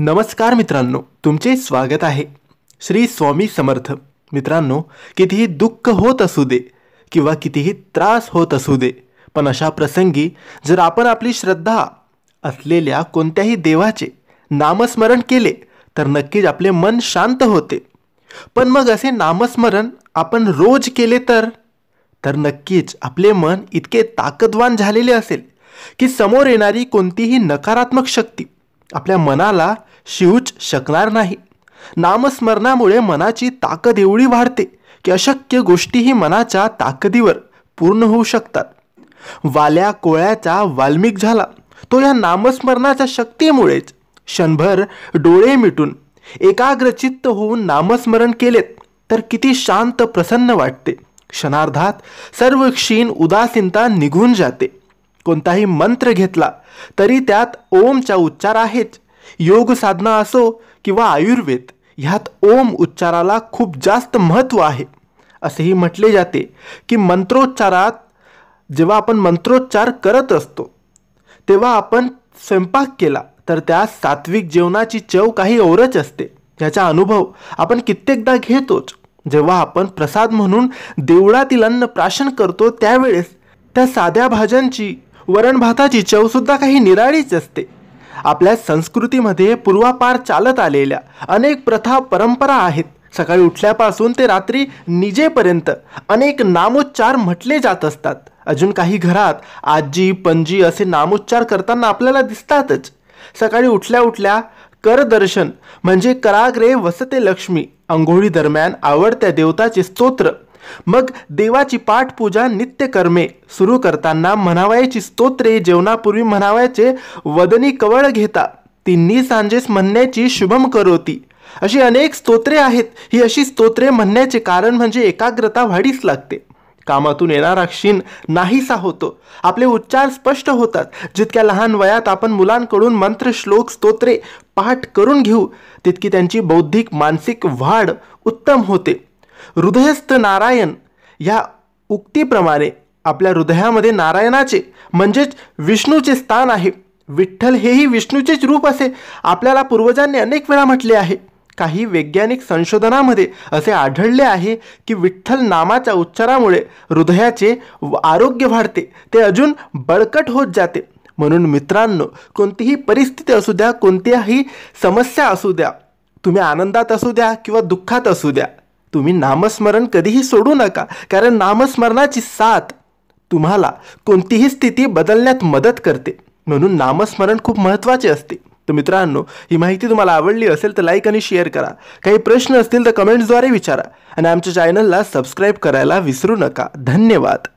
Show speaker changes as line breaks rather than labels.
नमस्कार मित्रांनो तुमचे स्वागत आहे श्री स्वामी समर्थ मित्रांनो कितीही दुःख होत असू दे किंवा कितीही त्रास होत असू दे पण अशा प्रसंगी जर आपण आपली श्रद्धा असलेल्या कोणत्याही देवाचे नामस्मरण केले तर नक्कीच आपले मन शांत होते पण मग असे नामस्मरण आपण रोज केले तर तर नक्कीच आपले मन इतके ताकदवान झालेले असेल की समोर येणारी कोणतीही नकारात्मक शक्ती आपल्या मनाला शिवूच शकणार नाही नामस्मरणामुळे मनाची ताकद एवढी वाढते की अशक्य गोष्टीही मनाच्या ताकदीवर पूर्ण होऊ शकतात वाल्या कोळ्याचा वाल्मिक झाला तो या नामस्मरणाच्या शक्तीमुळेच क्षणभर डोळे मिटून एकाग्रचित्त होऊन नामस्मरण केलेत तर किती शांत प्रसन्न वाटते क्षणार्धात सर्व क्षीण उदासीनता निघून जाते कोणताही मंत्र घेतला तरी त्यात ओमचा उच्चार आहेच योग साधना असो किंवा आयुर्वेद ह्यात ओम उच्चाराला खूप जास्त महत्त्व आहे असेही म्हटले जाते की मंत्रोच्चारात जेव्हा आपण मंत्रोच्चार करत असतो तेव्हा आपण स्वयंपाक केला तर त्या सात्विक जेवणाची चव काही औरच असते याचा अनुभव आपण कित्येकदा घेतोच जेव्हा आपण प्रसाद म्हणून देवळातील अन्न प्राशन करतो त्यावेळेस त्या साध्या भाज्यांची वरण भाताची चवसुद्धा काही निराळीच असते आपल्या संस्कृतीमध्ये पूर्वापार चालत आलेल्या अनेक प्रथा परंपरा आहेत सकाळी उठल्यापासून ते रात्री निजेपर्यंत अनेक नामोच्चार म्हटले जात असतात अजून काही घरात आजी पणजी असे नामोच्चार करताना आपल्याला दिसतातच सकाळी उठल्या उठल्या करदर्शन म्हणजे कराग्रे वसते लक्ष्मी अंघोळी दरम्यान आवडत्या देवताचे स्तोत्र मग देवाची पाठपूजा कर्मे सुरू करताना म्हणावयाची स्तोत्रे जेवणापूर्वी म्हणावयाचे वदनी कवळ घेता तिन्ही सांजेस म्हणण्याची शुभम करोती अशी अनेक स्तोत्रे आहेत ही अशी स्तोत्रे म्हणण्याचे कारण म्हणजे एकाग्रता वाढीस लागते कामातून येणारा क्षीण नाहीसा होतो आपले उच्चार स्पष्ट होतात जितक्या लहान वयात आपण मुलांकडून मंत्र श्लोक स्तोत्रे पाठ करून घेऊ तितकी त्यांची बौद्धिक मानसिक वाढ उत्तम होते हृदयस्थ नारायण या उक्तीप्रमाणे आपल्या हृदयामध्ये नारायणाचे म्हणजेच विष्णूचे स्थान आहे विठ्ठल हेही विष्णूचेच रूप असे आपल्याला पूर्वजांनी अनेक वेळा म्हटले आहे काही वैज्ञानिक संशोधनामध्ये असे आढळले आहे की विठ्ठल नामाच्या उच्चारामुळे हृदयाचे आरोग्य वाढते ते अजून बळकट होत जाते म्हणून मित्रांनो कोणतीही परिस्थिती असू द्या कोणत्याही समस्या असू द्या तुम्ही आनंदात असू द्या किंवा दुःखात असू द्या तुम्ही नामस्मरण कधीही सोडू नका कारण नामस्मरणाची साथ तुम्हाला कोणतीही स्थिती बदलण्यात मदत करते म्हणून नामस्मरण खूप महत्त्वाचे असते तर मित्रांनो ही माहिती तुम्हाला आवडली असेल तर लाईक आणि शेअर करा काही प्रश्न असतील तर कमेंट्सद्वारे विचारा आणि आमच्या चॅनलला सबस्क्राईब करायला विसरू नका धन्यवाद